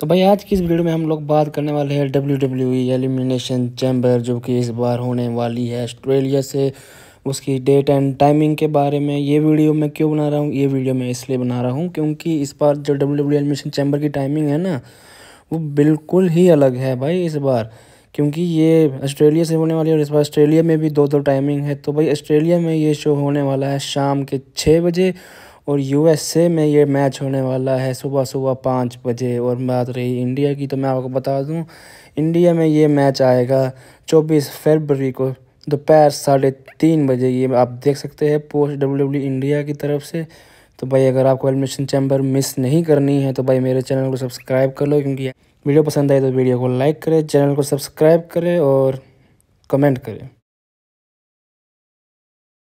तो भाई आज की इस वीडियो में हम लोग बात करने वाले हैं डब्ल्यू डब्ल्यू एलिमिनेशन चैम्बर जो कि इस बार होने वाली है ऑस्ट्रेलिया से उसकी डेट एंड टाइमिंग के बारे में ये वीडियो मैं क्यों बना रहा हूँ ये वीडियो मैं इसलिए बना रहा हूँ क्योंकि इस बार जो डब्ल्यू डब्ल्यू एलिमिनेशन चैम्बर की टाइमिंग है ना वो बिल्कुल ही अलग है भाई इस बार क्योंकि ये ऑस्ट्रेलिया से होने वाली है और इस बार ऑस्ट्रेलिया में भी दो दो टाइमिंग है तो भाई ऑस्ट्रेलिया में ये शो होने वाला है शाम के छः बजे और यूएसए में ये मैच होने वाला है सुबह सुबह पाँच बजे और बात रही इंडिया की तो मैं आपको बता दूँ इंडिया में ये मैच आएगा चौबीस फरवरी को दोपहर साढ़े तीन बजे ये आप देख सकते हैं पोस्ट डब्ल्यू डब्ल्यू इंडिया की तरफ से तो भाई अगर आपको एडमिशन चैम्बर मिस नहीं करनी है तो भाई मेरे चैनल को सब्सक्राइब कर लो क्योंकि वीडियो पसंद आए तो वीडियो को लाइक करें चैनल को सब्सक्राइब करें और कमेंट करें